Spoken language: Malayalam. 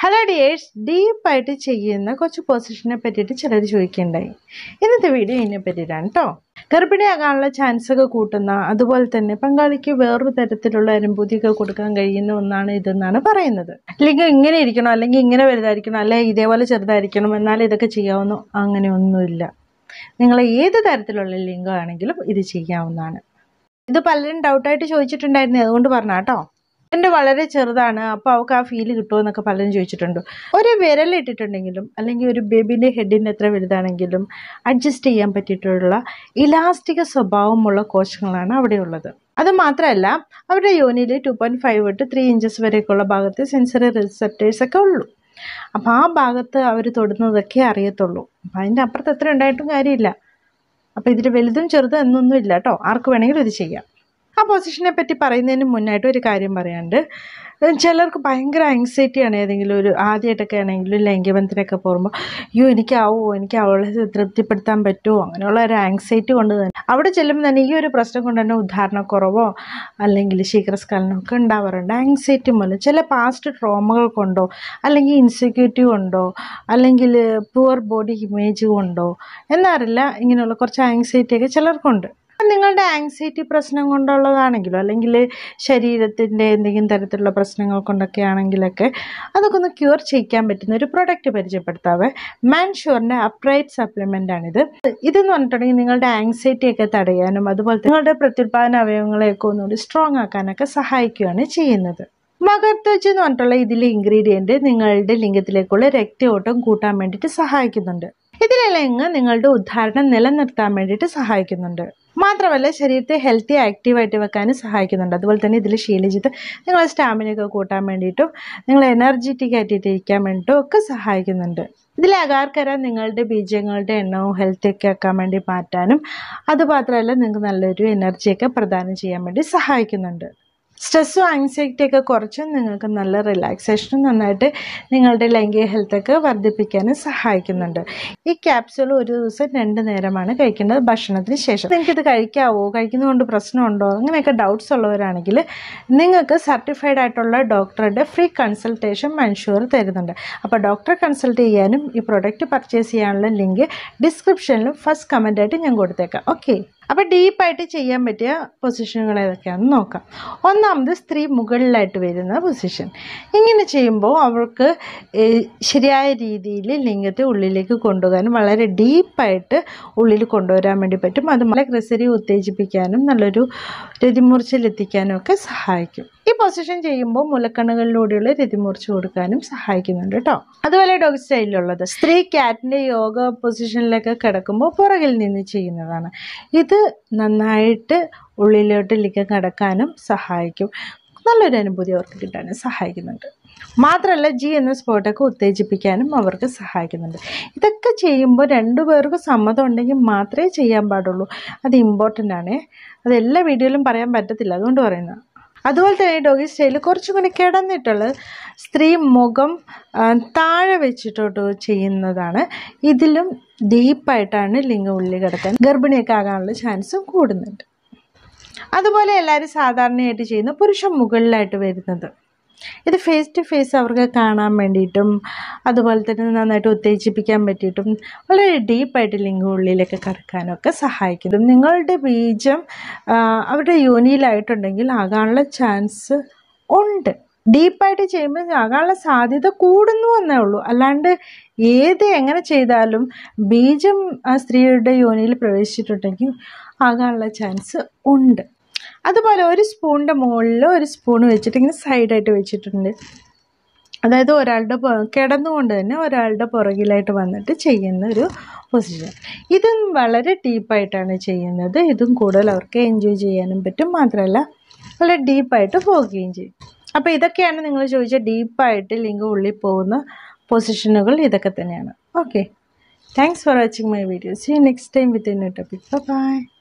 ഹലോ ഡിയേഴ്സ് ഡീപ്പായിട്ട് ചെയ്യുന്ന കുറച്ച് പൊസിഷനെ പറ്റിയിട്ട് ചിലർ ചോദിക്കേണ്ടായി ഇന്നത്തെ വീഡിയോ ഇതിനെ പറ്റിയിട്ടാണ് കേട്ടോ ഗർഭിണിയാകാനുള്ള ചാൻസ് ഒക്കെ കൂട്ടുന്ന അതുപോലെ തന്നെ പങ്കാളിക്ക് വേറൊരു തരത്തിലുള്ള അനുഭൂതിയൊക്കെ കൊടുക്കാൻ കഴിയുന്ന ഒന്നാണ് ഇതെന്നാണ് പറയുന്നത് അല്ലെങ്കിൽ ഇങ്ങനെ ഇരിക്കണം അല്ലെങ്കിൽ ഇങ്ങനെ വലുതായിരിക്കണം അല്ലെങ്കിൽ ഇതേപോലെ ചെറുതായിരിക്കണം എന്നാൽ ഇതൊക്കെ ചെയ്യാവുന്ന അങ്ങനെയൊന്നുമില്ല നിങ്ങൾ ഏത് തരത്തിലുള്ള ലിംഗമാണെങ്കിലും ഇത് ചെയ്യാവുന്നതാണ് ഇത് പലരും ഡൗട്ടായിട്ട് ചോദിച്ചിട്ടുണ്ടായിരുന്നു അതുകൊണ്ട് പറഞ്ഞാട്ടോ എൻ്റെ വളരെ ചെറുതാണ് അപ്പോൾ അവൾക്ക് ആ ഫീൽ എന്നൊക്കെ പലരും ചോദിച്ചിട്ടുണ്ട് ഒരു വിരലിട്ടിട്ടുണ്ടെങ്കിലും അല്ലെങ്കിൽ ഒരു ബേബീൻ്റെ ഹെഡിൻ്റെ എത്ര വലുതാണെങ്കിലും അഡ്ജസ്റ്റ് ചെയ്യാൻ പറ്റിയിട്ടുള്ള ഇലാസ്റ്റിക സ്വഭാവമുള്ള കോശങ്ങളാണ് ഉള്ളത് അത് മാത്രമല്ല അവരുടെ യോനിയിൽ ടു പോയിൻറ്റ് ഫൈവ് തൊട്ട് ത്രീ ഇഞ്ചസ് വരെയൊക്കെയുള്ള ഭാഗത്ത് സെൻസറി റിസെപ്റ്റേഴ്സ് ഒക്കെ ഉള്ളൂ അപ്പോൾ ആ ഭാഗത്ത് അവർ തൊടുന്നതൊക്കെ അറിയത്തുള്ളൂ അപ്പം അതിൻ്റെ അപ്പുറത്ത് എത്ര ഉണ്ടായിട്ടും കാര്യമില്ല അപ്പോൾ ഇതിൽ വലുതും ചെറുതും എന്നൊന്നും ഇല്ല കേട്ടോ ആർക്ക് വേണമെങ്കിലും ഇത് ചെയ്യാം ആ പൊസിഷനെ പറ്റി പറയുന്നതിന് മുന്നായിട്ട് ഒരു കാര്യം പറയാണ്ട് ചിലർക്ക് ഭയങ്കര ആണ് ഏതെങ്കിലും ഒരു ആദ്യമായിട്ടൊക്കെ ആണെങ്കിലും ലൈംഗികബന്ധനൊക്കെ പോകുമ്പോൾ അയ്യോ എനിക്കാവുമോ എനിക്ക് അവളെ തൃപ്തിപ്പെടുത്താൻ പറ്റുമോ അങ്ങനെയുള്ള ഒരു ആങ്സൈറ്റി കൊണ്ട് തന്നെ അവിടെ ചെല്ലുമ്പോൾ തന്നെ ഈ ഒരു പ്രശ്നം കൊണ്ട് തന്നെ ഉദാഹരണക്കുറവോ അല്ലെങ്കിൽ ശീഘ്രസ്ഖലനോ ഒക്കെ ഉണ്ടാവാറുണ്ട് ആങ്സൈറ്റി മൂലം ചില പാസ്റ്റ് ട്രോമകൾ കൊണ്ടോ അല്ലെങ്കിൽ ഇൻസെക്യൂരിറ്റി കൊണ്ടോ അല്ലെങ്കിൽ പുവർ ബോഡി ഇമേജ് കൊണ്ടോ എന്നറിയില്ല ഇങ്ങനെയുള്ള കുറച്ച് ആങ്സൈറ്റിയൊക്കെ ചിലർക്കുണ്ട് നിങ്ങളുടെ ആങ്സൈറ്റി പ്രശ്നം കൊണ്ടുള്ളതാണെങ്കിലോ അല്ലെങ്കിൽ ശരീരത്തിൻ്റെ എന്തെങ്കിലും തരത്തിലുള്ള പ്രശ്നങ്ങൾ കൊണ്ടൊക്കെ ആണെങ്കിലൊക്കെ അതൊക്കെ ഒന്ന് ക്യൂർ ചെയ്യിക്കാൻ പറ്റുന്ന ഒരു പ്രൊഡക്റ്റ് പരിചയപ്പെടുത്താവ് മാൻഷുവറിൻ്റെ അപ്രൈറ്റ് സപ്ലിമെൻ്റ് ആണിത് ഇതെന്ന് പറഞ്ഞിട്ടുണ്ടെങ്കിൽ നിങ്ങളുടെ ആങ്സൈറ്റിയൊക്കെ തടയാനും അതുപോലെ നിങ്ങളുടെ പ്രത്യുൽപാദന അവയവങ്ങളെയൊക്കെ ഒന്നുകൂടി സ്ട്രോങ് ആക്കാനൊക്കെ സഹായിക്കുകയാണ് ചെയ്യുന്നത് മകർത്തജ് എന്ന് പറഞ്ഞിട്ടുള്ള ഇതിലെ ഇൻഗ്രീഡിയൻറ്റ് നിങ്ങളുടെ ലിംഗത്തിലേക്കുള്ള രക്തയോട്ടം കൂട്ടാൻ വേണ്ടിയിട്ട് സഹായിക്കുന്നുണ്ട് ഇതിലെ ലിംഗം നിങ്ങളുടെ ഉദ്ധാരണം നിലനിർത്താൻ വേണ്ടിയിട്ട് സഹായിക്കുന്നുണ്ട് മാത്രമല്ല ശരീരത്തെ ഹെൽത്തി ആക്റ്റീവായിട്ട് വെക്കാനും സഹായിക്കുന്നുണ്ട് അതുപോലെ തന്നെ ഇതിൽ ശീലിച്ചിട്ട് നിങ്ങളെ ഒക്കെ കൂട്ടാൻ വേണ്ടിയിട്ടും നിങ്ങൾ എനർജറ്റിക് ആയിട്ട് ഇരിക്കാൻ വേണ്ടിയിട്ടും ഒക്കെ സഹായിക്കുന്നുണ്ട് ഇതിൽ അകാർക്കര നിങ്ങളുടെ ബീജങ്ങളുടെ എണ്ണവും ഹെൽത്തിയൊക്കെ ആക്കാൻ വേണ്ടി മാറ്റാനും അതുമാത്രമല്ല നിങ്ങൾക്ക് നല്ലൊരു എനർജിയൊക്കെ പ്രദാനം ചെയ്യാൻ വേണ്ടി സഹായിക്കുന്നുണ്ട് സ്ട്രെസ്സും ആങ്സൈറ്റിയൊക്കെ കുറച്ച് നിങ്ങൾക്ക് നല്ല റിലാക്സേഷനും നന്നായിട്ട് നിങ്ങളുടെ ലൈംഗിക ഹെൽത്തൊക്കെ വർദ്ധിപ്പിക്കാനും സഹായിക്കുന്നുണ്ട് ഈ ക്യാപ്സ്യൂൾ ഒരു ദിവസം രണ്ട് നേരമാണ് കഴിക്കേണ്ടത് ഭക്ഷണത്തിന് ശേഷം നിങ്ങൾക്കിത് കഴിക്കാവോ കഴിക്കുന്നതുകൊണ്ട് പ്രശ്നമുണ്ടോ അങ്ങനെയൊക്കെ ഡൗട്ട്സ് ഉള്ളവരാണെങ്കിൽ നിങ്ങൾക്ക് സർട്ടിഫൈഡ് ആയിട്ടുള്ള ഡോക്ടറുടെ ഫ്രീ കൺസൾട്ടേഷൻ മൻഷൂർ തരുന്നുണ്ട് അപ്പോൾ ഡോക്ടറെ കൺസൾട്ട് ചെയ്യാനും ഈ പ്രൊഡക്റ്റ് പർച്ചേസ് ചെയ്യാനുള്ള ലിങ്ക് ഡിസ്ക്രിപ്ഷനിലും ഫസ്റ്റ് കമൻ്റായിട്ട് ഞാൻ കൊടുത്തേക്കാം ഓക്കെ അപ്പോൾ ഡീപ്പായിട്ട് ചെയ്യാൻ പറ്റിയ പൊസിഷനുകൾ ഏതൊക്കെയാണെന്ന് നോക്കാം ഒന്നാമത് സ്ത്രീ മുകളിലായിട്ട് വരുന്ന പൊസിഷൻ ഇങ്ങനെ ചെയ്യുമ്പോൾ അവർക്ക് ശരിയായ രീതിയിൽ ലിംഗത്തെ ഉള്ളിലേക്ക് കൊണ്ടുപോകാനും വളരെ ഡീപ്പായിട്ട് ഉള്ളിൽ കൊണ്ടുവരാൻ വേണ്ടി പറ്റും അതുപോലെ ഗ്രസരി ഉത്തേജിപ്പിക്കാനും നല്ലൊരു രതിമൂർച്ചയിലെത്തിക്കാനും ഒക്കെ സഹായിക്കും ഈ പൊസിഷൻ ചെയ്യുമ്പോൾ മുലക്കണ്ണുകളിലൂടെയുള്ള രതി മുറിച്ചു കൊടുക്കാനും സഹായിക്കുന്നുണ്ട് കേട്ടോ അതുപോലെ ഡോഗ് സ്റ്റൈലിലുള്ളത് സ്ത്രീ ക്യാറ്റിൻ്റെ യോഗ പൊസിഷനിലൊക്കെ കിടക്കുമ്പോൾ പുറകിൽ നിന്ന് ചെയ്യുന്നതാണ് ഇത് നന്നായിട്ട് ഉള്ളിലോട്ടിലേക്ക് കിടക്കാനും സഹായിക്കും നല്ലൊരു അനുഭൂതി അവർക്ക് കിട്ടാനും സഹായിക്കുന്നുണ്ട് മാത്രമല്ല ജി എന്ന സ്പോട്ടൊക്കെ ഉത്തേജിപ്പിക്കാനും അവർക്ക് സഹായിക്കുന്നുണ്ട് ഇതൊക്കെ ചെയ്യുമ്പോൾ രണ്ടു പേർക്കും സമ്മതം ഉണ്ടെങ്കിൽ മാത്രമേ ചെയ്യാൻ പാടുള്ളൂ അത് ഇമ്പോർട്ടൻ്റ് ആണ് അത് എല്ലാ വീഡിയോയിലും പറയാൻ പറ്റത്തില്ല അതുകൊണ്ട് പറയുന്നത് അതുപോലെ തന്നെ ഡോഗി സ്റ്റൈൽ കുറച്ചും കൂടി കിടന്നിട്ടുള്ളത് സ്ത്രീ മുഖം താഴെ വെച്ചിട്ടോട്ട് ചെയ്യുന്നതാണ് ഇതിലും ഡീപ്പായിട്ടാണ് ലിംഗം ഉള്ളിൽ കിടക്കാൻ ഗർഭിണിയൊക്കെ ആകാനുള്ള ചാൻസും കൂടുന്നുണ്ട് അതുപോലെ എല്ലാവരും സാധാരണയായിട്ട് ചെയ്യുന്ന പുരുഷൻ മുകളിലായിട്ട് വരുന്നത് ഇത് ഫേസ് ടു ഫേസ് അവർക്ക് കാണാൻ വേണ്ടിയിട്ടും അതുപോലെ തന്നെ നന്നായിട്ട് ഉത്തേജിപ്പിക്കാൻ പറ്റിയിട്ടും വളരെ ഡീപ്പായിട്ട് ലിങ്ക് ഉള്ളിലൊക്കെ കറക്കാനൊക്കെ സഹായിക്കുന്നു നിങ്ങളുടെ ബീജം അവരുടെ യോനിയിലായിട്ടുണ്ടെങ്കിൽ ആകാനുള്ള ചാൻസ് ഉണ്ട് ഡീപ്പായിട്ട് ചെയ്യുമ്പോൾ ആകാനുള്ള സാധ്യത കൂടുന്നു എന്നേ ഉള്ളൂ അല്ലാണ്ട് ഏത് എങ്ങനെ ചെയ്താലും ബീജം ആ സ്ത്രീയുടെ യോനിയിൽ പ്രവേശിച്ചിട്ടുണ്ടെങ്കിൽ ആകാനുള്ള ചാൻസ് ഉണ്ട് അതുപോലെ ഒരു സ്പൂണിൻ്റെ മുകളിൽ ഒരു സ്പൂൺ വെച്ചിട്ട് ഇങ്ങനെ സൈഡായിട്ട് വെച്ചിട്ടുണ്ട് അതായത് ഒരാളുടെ കിടന്നുകൊണ്ട് തന്നെ ഒരാളുടെ പുറകിലായിട്ട് വന്നിട്ട് ചെയ്യുന്ന ഒരു പൊസിഷൻ ഇതും വളരെ ഡീപ്പായിട്ടാണ് ചെയ്യുന്നത് ഇതും കൂടുതൽ അവർക്ക് എൻജോയ് ചെയ്യാനും പറ്റും മാത്രമല്ല വളരെ ഡീപ്പായിട്ട് പോകുകയും ചെയ്യും അപ്പോൾ ഇതൊക്കെയാണ് നിങ്ങൾ ചോദിച്ച ഡീപ്പായിട്ട് ലിങ്ക് ഉള്ളിൽ പോകുന്ന പൊസിഷനുകൾ ഇതൊക്കെ തന്നെയാണ് okay thanks for watching my video see next time with new topic by